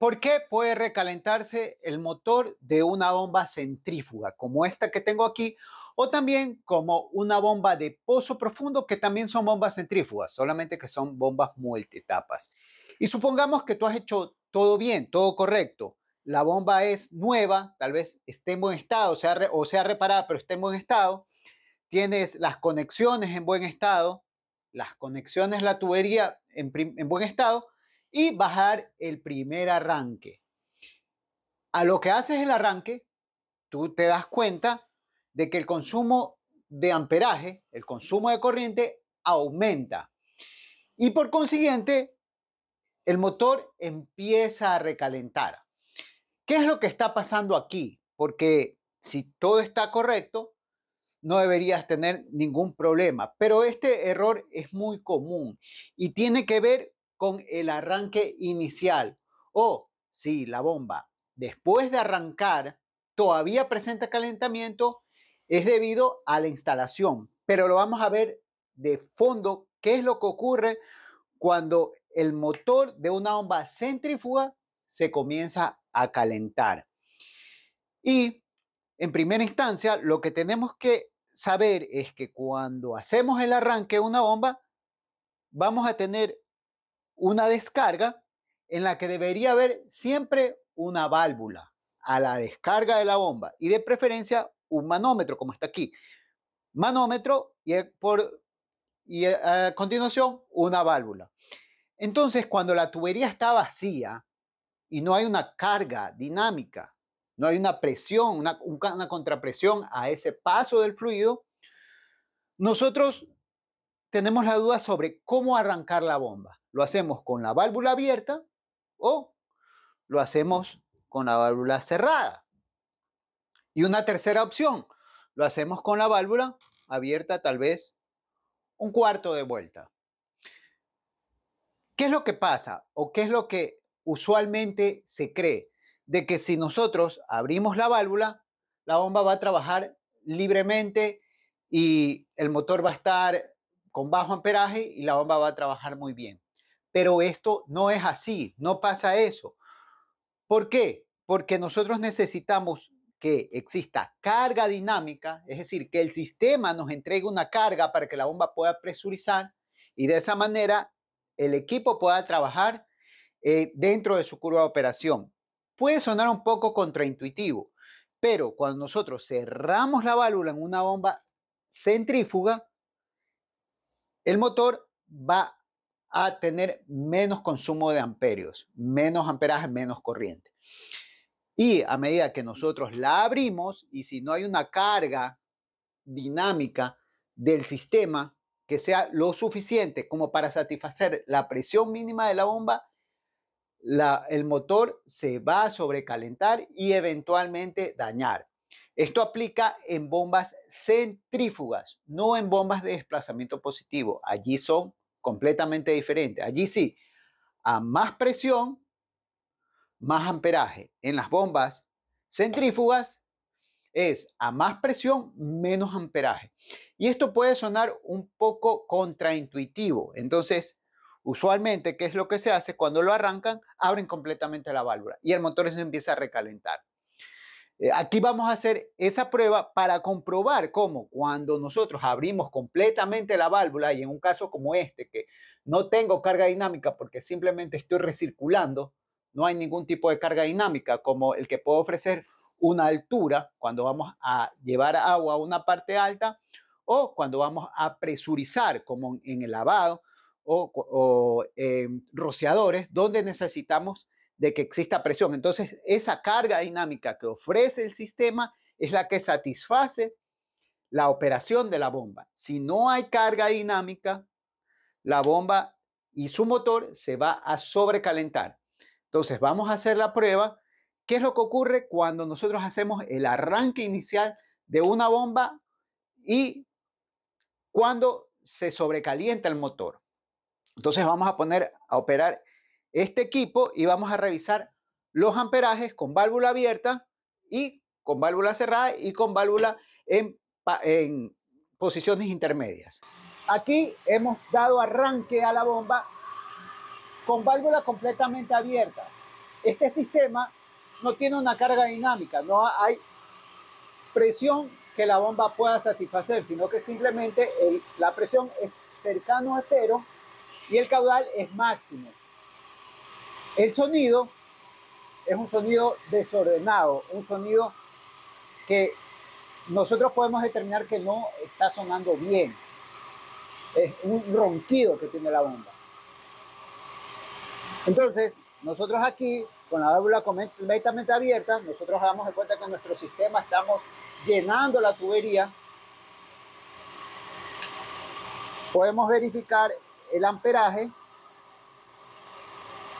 ¿Por qué puede recalentarse el motor de una bomba centrífuga como esta que tengo aquí o también como una bomba de pozo profundo que también son bombas centrífugas, solamente que son bombas multietapas. Y supongamos que tú has hecho todo bien, todo correcto. La bomba es nueva, tal vez esté en buen estado sea o sea reparada, pero esté en buen estado. Tienes las conexiones en buen estado, las conexiones, la tubería en buen estado, y bajar el primer arranque. A lo que haces el arranque, tú te das cuenta de que el consumo de amperaje, el consumo de corriente, aumenta. Y por consiguiente, el motor empieza a recalentar. ¿Qué es lo que está pasando aquí? Porque si todo está correcto, no deberías tener ningún problema. Pero este error es muy común y tiene que ver con el arranque inicial o si la bomba después de arrancar todavía presenta calentamiento, es debido a la instalación. Pero lo vamos a ver de fondo, qué es lo que ocurre cuando el motor de una bomba centrífuga se comienza a calentar. Y en primera instancia, lo que tenemos que saber es que cuando hacemos el arranque de una bomba, vamos a tener una descarga en la que debería haber siempre una válvula a la descarga de la bomba y de preferencia un manómetro como está aquí. Manómetro y, eh, por, y eh, a continuación una válvula. Entonces cuando la tubería está vacía y no hay una carga dinámica, no hay una presión, una contrapresión a ese paso del fluido, nosotros tenemos la duda sobre cómo arrancar la bomba lo hacemos con la válvula abierta o lo hacemos con la válvula cerrada. Y una tercera opción, lo hacemos con la válvula abierta tal vez un cuarto de vuelta. ¿Qué es lo que pasa o qué es lo que usualmente se cree? De que si nosotros abrimos la válvula, la bomba va a trabajar libremente y el motor va a estar con bajo amperaje y la bomba va a trabajar muy bien. Pero esto no es así, no pasa eso. ¿Por qué? Porque nosotros necesitamos que exista carga dinámica, es decir, que el sistema nos entregue una carga para que la bomba pueda presurizar y de esa manera el equipo pueda trabajar eh, dentro de su curva de operación. Puede sonar un poco contraintuitivo, pero cuando nosotros cerramos la válvula en una bomba centrífuga, el motor va a tener menos consumo de amperios, menos amperaje, menos corriente. Y a medida que nosotros la abrimos y si no hay una carga dinámica del sistema que sea lo suficiente como para satisfacer la presión mínima de la bomba, el motor se va a sobrecalentar y eventualmente dañar. Esto aplica en bombas centrífugas, no en bombas de desplazamiento positivo. Allí son completamente diferente. Allí sí, a más presión, más amperaje. En las bombas centrífugas es a más presión, menos amperaje. Y esto puede sonar un poco contraintuitivo. Entonces, usualmente, ¿qué es lo que se hace? Cuando lo arrancan, abren completamente la válvula y el motor se empieza a recalentar. Eh, aquí vamos a hacer esa prueba para comprobar cómo cuando nosotros abrimos completamente la válvula y en un caso como este que no tengo carga dinámica porque simplemente estoy recirculando, no hay ningún tipo de carga dinámica como el que puede ofrecer una altura cuando vamos a llevar agua a una parte alta o cuando vamos a presurizar como en el lavado o, o eh, rociadores donde necesitamos de que exista presión. Entonces, esa carga dinámica que ofrece el sistema es la que satisface la operación de la bomba. Si no hay carga dinámica, la bomba y su motor se va a sobrecalentar. Entonces, vamos a hacer la prueba. ¿Qué es lo que ocurre cuando nosotros hacemos el arranque inicial de una bomba y cuando se sobrecalienta el motor? Entonces, vamos a poner a operar este equipo y vamos a revisar los amperajes con válvula abierta y con válvula cerrada y con válvula en, posiciones intermedias. Aquí hemos dado arranque a la bomba con válvula completamente abierta. Este sistema no tiene una carga dinámica, no hay presión que la bomba pueda satisfacer, sino que simplemente la presión es cercano a cero y el caudal es máximo. El sonido es un sonido desordenado, un sonido que nosotros podemos determinar que no está sonando bien. Es un ronquido que tiene la bomba. Entonces, nosotros aquí, con la válvula completamente abierta, nosotros damos de cuenta que nuestro sistema estamos llenando la tubería. Podemos verificar el amperaje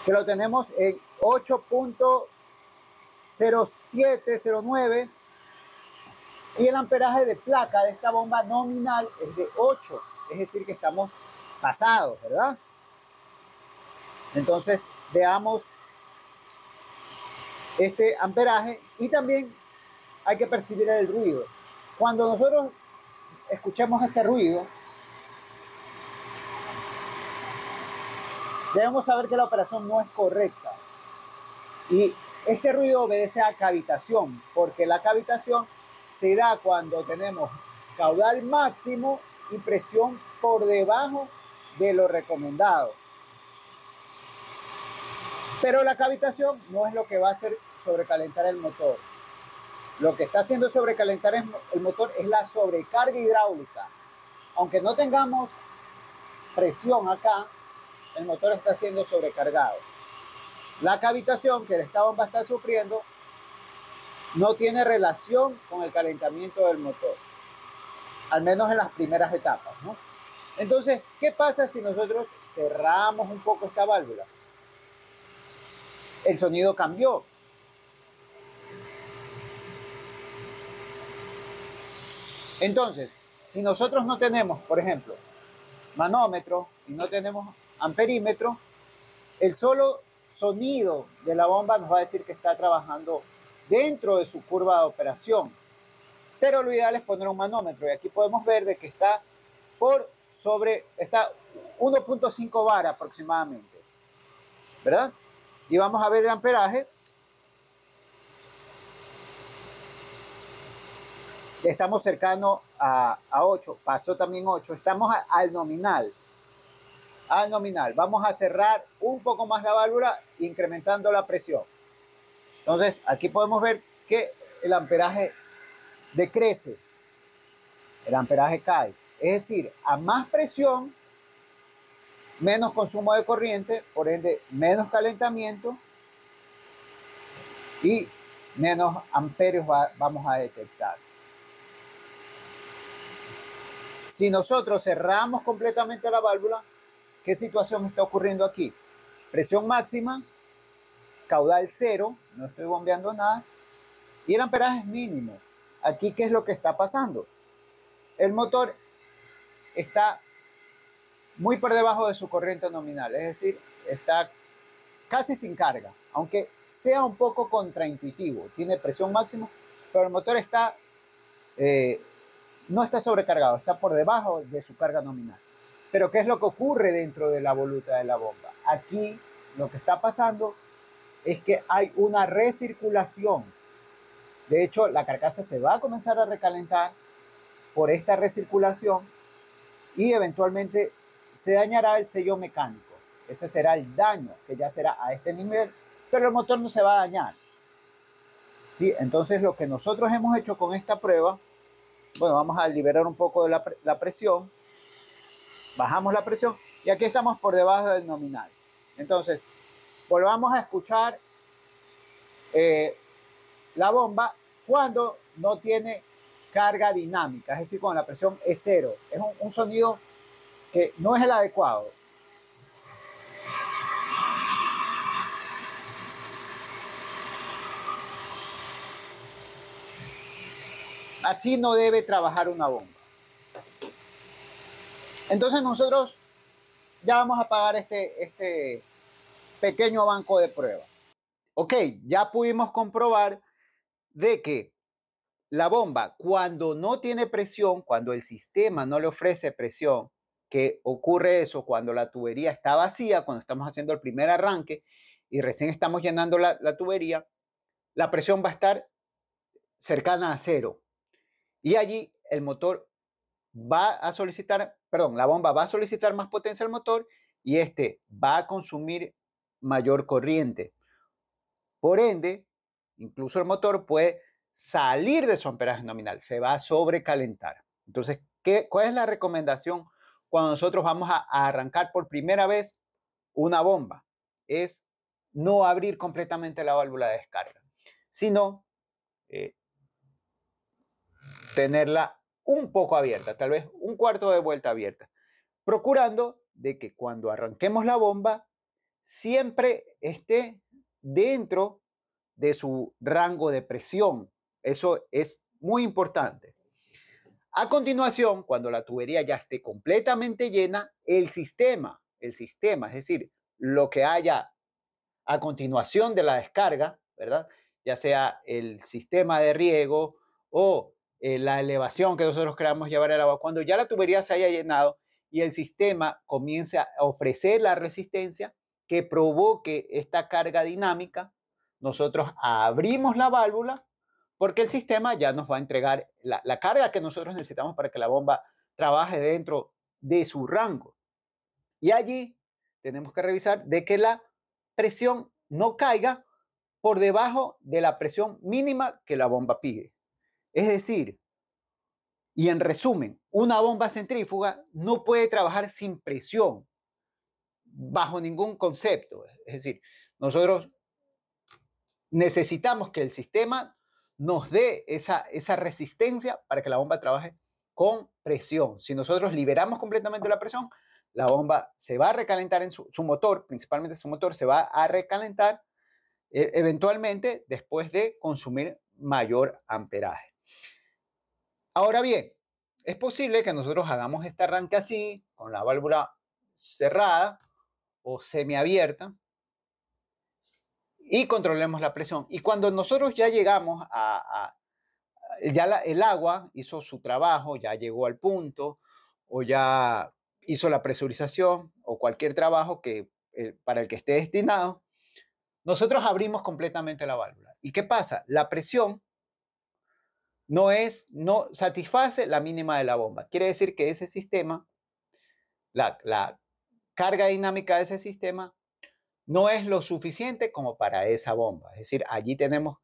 que lo tenemos en 8.0709 y el amperaje de placa de esta bomba nominal es de 8, es decir que estamos pasados, ¿verdad? Entonces veamos este amperaje y también hay que percibir el ruido. Cuando nosotros escuchamos este ruido, Debemos saber que la operación no es correcta. Y este ruido obedece a cavitación, porque la cavitación se da cuando tenemos caudal máximo y presión por debajo de lo recomendado. Pero la cavitación no es lo que va a hacer sobrecalentar el motor. Lo que está haciendo sobrecalentar el motor es la sobrecarga hidráulica. Aunque no tengamos presión acá, el motor está siendo sobrecargado. La cavitación que el estado va a estar sufriendo no tiene relación con el calentamiento del motor, al menos en las primeras etapas. ¿no? Entonces, ¿qué pasa si nosotros cerramos un poco esta válvula? El sonido cambió. Entonces, si nosotros no tenemos, por ejemplo, manómetro y no tenemos amperímetro, el solo sonido de la bomba nos va a decir que está trabajando dentro de su curva de operación. Pero lo ideal es poner un manómetro y aquí podemos ver de que está por sobre, está 1.5 bar aproximadamente, ¿verdad? Y vamos a ver el amperaje. Estamos cercano a, 8, pasó también 8, estamos al nominal a nominal. Vamos a cerrar un poco más la válvula incrementando la presión. Entonces aquí podemos ver que el amperaje decrece, el amperaje cae. Es decir, a más presión, menos consumo de corriente, por ende menos calentamiento y menos amperios vamos a detectar. Si nosotros cerramos completamente la válvula, ¿Qué situación está ocurriendo aquí? Presión máxima, caudal cero, no estoy bombeando nada, y el amperaje es mínimo. Aquí, ¿qué es lo que está pasando? El motor está muy por debajo de su corriente nominal, es decir, está casi sin carga, aunque sea un poco contraintuitivo, tiene presión máxima, pero el motor está, eh, no está sobrecargado, está por debajo de su carga nominal. Pero ¿qué es lo que ocurre dentro de la voluta de la bomba? Aquí lo que está pasando es que hay una recirculación. De hecho, la carcasa se va a comenzar a recalentar por esta recirculación y eventualmente se dañará el sello mecánico. Ese será el daño que ya será a este nivel, pero el motor no se va a dañar. ¿Sí? Entonces lo que nosotros hemos hecho con esta prueba, bueno, vamos a liberar un poco de la, la presión Bajamos la presión y aquí estamos por debajo del nominal. Entonces, volvamos a escuchar eh, la bomba cuando no tiene carga dinámica, es decir, cuando la presión es cero. Es un sonido que no es el adecuado. Así no debe trabajar una bomba. Entonces nosotros ya vamos a pagar este, este pequeño banco de pruebas. Ok, ya pudimos comprobar de que la bomba cuando no tiene presión, cuando el sistema no le ofrece presión, que ocurre eso cuando la tubería está vacía, cuando estamos haciendo el primer arranque y recién estamos llenando la, la tubería, la presión va a estar cercana a cero. Y allí el motor va a solicitar, perdón, la bomba va a solicitar más potencia al motor y este va a consumir mayor corriente. Por ende, incluso el motor puede salir de su amperaje nominal, se va a sobrecalentar. Entonces, ¿qué, ¿cuál es la recomendación cuando nosotros vamos a, arrancar por primera vez una bomba? Es no abrir completamente la válvula de descarga, sino eh, tenerla un poco abierta, tal vez un cuarto de vuelta abierta, procurando de que cuando arranquemos la bomba siempre esté dentro de su rango de presión. Eso es muy importante. A continuación, cuando la tubería ya esté completamente llena, el sistema, el sistema, es decir, lo que haya a continuación de la descarga, ¿verdad? Ya sea el sistema de riego o eh, la elevación que nosotros queramos llevar el agua, cuando ya la tubería se haya llenado y el sistema comience a ofrecer la resistencia que provoque esta carga dinámica, nosotros abrimos la válvula porque el sistema ya nos va a entregar la carga que nosotros necesitamos para que la bomba trabaje dentro de su rango. Y allí tenemos que revisar de que la presión no caiga por debajo de la presión mínima que la bomba pide. Es decir, y en resumen, una bomba centrífuga no puede trabajar sin presión, bajo ningún concepto. Es decir, nosotros necesitamos que el sistema nos dé esa, esa resistencia para que la bomba trabaje con presión. Si nosotros liberamos completamente la presión, la bomba se va a recalentar en su, motor, principalmente su motor se va a recalentar e, eventualmente después de consumir mayor amperaje. Ahora bien, es posible que nosotros hagamos este arranque así, con la válvula cerrada o semiabierta, y controlemos la presión. Y cuando nosotros ya llegamos a, ya el agua hizo su trabajo, ya llegó al punto, o ya hizo la presurización, o cualquier trabajo que, eh, para el que esté destinado, nosotros abrimos completamente la válvula. ¿Y qué pasa? La presión no es, no satisface la mínima de la bomba. Quiere decir que ese sistema, la, carga dinámica de ese sistema, no es lo suficiente como para esa bomba. Es decir, allí tenemos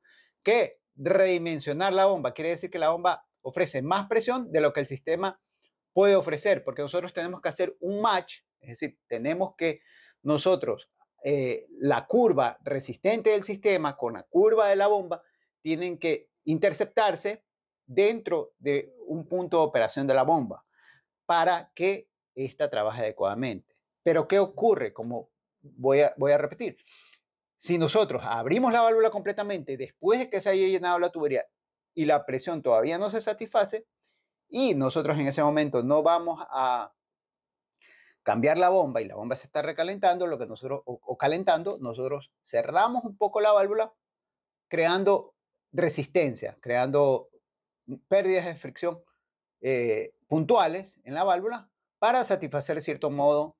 que redimensionar la bomba. Quiere decir que la bomba ofrece más presión de lo que el sistema puede ofrecer, porque nosotros tenemos que hacer un match, es decir, tenemos que nosotros eh, la curva resistente del sistema con la curva de la bomba tienen que interceptarse dentro de un punto de operación de la bomba para que ésta trabaje adecuadamente. Pero ¿qué ocurre? Como voy a, voy a repetir, si nosotros abrimos la válvula completamente después de que se haya llenado la tubería y la presión todavía no se satisface y nosotros en ese momento no vamos a cambiar la bomba y la bomba se está recalentando, lo que nosotros o, o calentando, nosotros cerramos un poco la válvula creando resistencia, creando pérdidas de fricción eh, puntuales en la válvula para satisfacer de cierto modo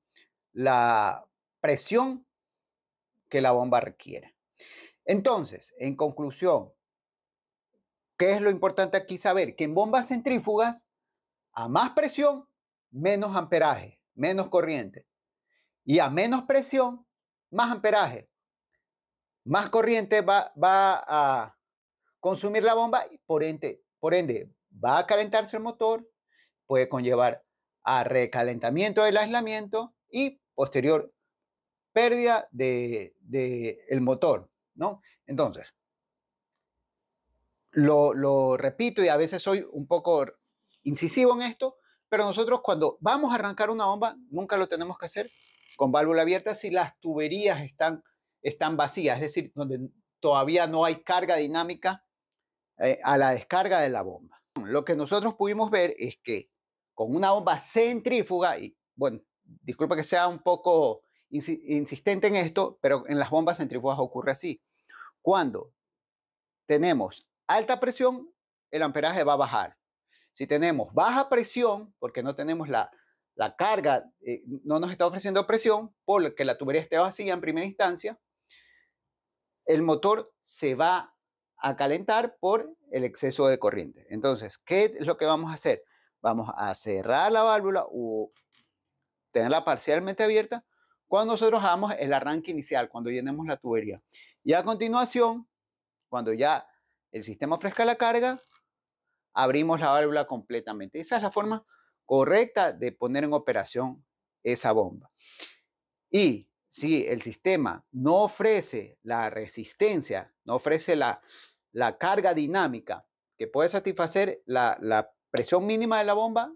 la presión que la bomba requiere. Entonces, en conclusión, ¿qué es lo importante aquí saber? Que en bombas centrífugas, a más presión, menos amperaje, menos corriente. Y a menos presión, más amperaje. Más corriente va, va a consumir la bomba y por ende por ende, va a calentarse el motor, puede conllevar a recalentamiento del aislamiento y posterior pérdida del de, motor, ¿no? Entonces, lo, lo repito y a veces soy un poco incisivo en esto, pero nosotros cuando vamos a arrancar una bomba, nunca lo tenemos que hacer con válvula abierta si las tuberías están, están vacías, es decir, donde todavía no hay carga dinámica eh, a la descarga de la bomba. Lo que nosotros pudimos ver es que con una bomba centrífuga, y bueno, disculpa que sea un poco insistente en esto, pero en las bombas centrífugas ocurre así. Cuando tenemos alta presión, el amperaje va a bajar. Si tenemos baja presión, porque no tenemos la, carga, eh, no nos está ofreciendo presión, porque la tubería esté vacía en primera instancia, el motor se va a calentar por el exceso de corriente. Entonces, ¿qué es lo que vamos a hacer? Vamos a cerrar la válvula o tenerla parcialmente abierta cuando nosotros hagamos el arranque inicial, cuando llenemos la tubería. Y a continuación, cuando ya el sistema ofrezca la carga, abrimos la válvula completamente. Esa es la forma correcta de poner en operación esa bomba. Y si el sistema no ofrece la resistencia, no ofrece la, carga dinámica que puede satisfacer la, presión mínima de la bomba,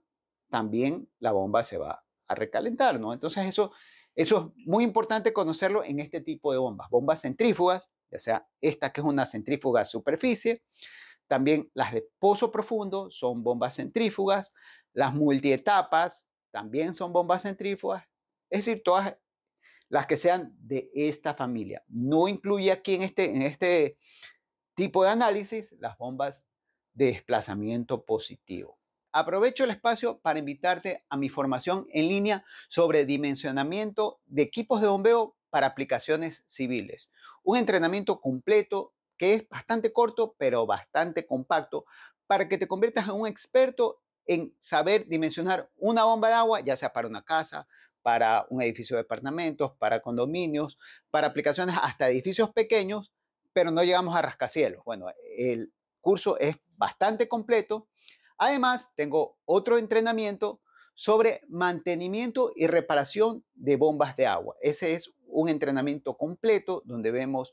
también la bomba se va a recalentar, ¿no? Entonces eso, eso es muy importante conocerlo en este tipo de bombas, bombas centrífugas, ya sea esta que es una centrífuga superficie, también las de pozo profundo son bombas centrífugas, las multietapas también son bombas centrífugas, es decir, todas las que sean de esta familia. No incluye aquí en este, en este tipo de análisis las bombas de desplazamiento positivo. Aprovecho el espacio para invitarte a mi formación en línea sobre dimensionamiento de equipos de bombeo para aplicaciones civiles. Un entrenamiento completo que es bastante corto pero bastante compacto para que te conviertas en un experto en saber dimensionar una bomba de agua, ya sea para una casa, para un edificio de departamentos, para condominios, para aplicaciones hasta edificios pequeños, pero no llegamos a rascacielos. Bueno, el curso es bastante completo. Además, tengo otro entrenamiento sobre mantenimiento y reparación de bombas de agua. Ese es un entrenamiento completo donde vemos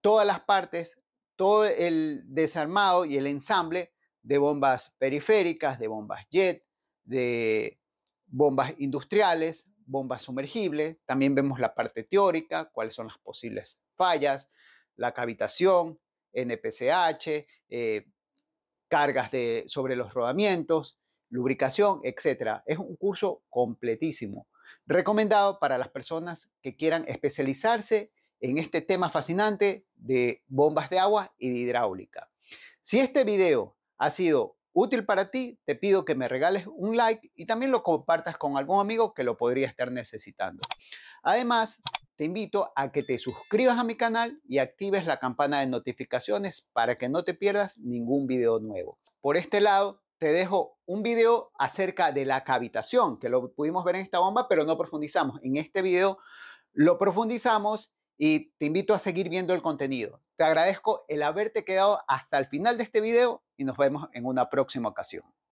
todas las partes, todo el desarmado y el ensamble de bombas periféricas, de bombas jet, de bombas industriales, bombas sumergibles, también vemos la parte teórica, cuáles son las posibles fallas, la cavitación, NPCH, eh, cargas de, sobre los rodamientos, lubricación, etc. Es un curso completísimo, recomendado para las personas que quieran especializarse en este tema fascinante de bombas de agua y de hidráulica. Si este video ha sido útil para ti, te pido que me regales un like y también lo compartas con algún amigo que lo podría estar necesitando. Además, te invito a que te suscribas a mi canal y actives la campana de notificaciones para que no te pierdas ningún video nuevo. Por este lado, te dejo un video acerca de la cavitación, que lo pudimos ver en esta bomba, pero no profundizamos. En este video lo profundizamos y te invito a seguir viendo el contenido. Te agradezco el haberte quedado hasta el final de este video y nos vemos en una próxima ocasión.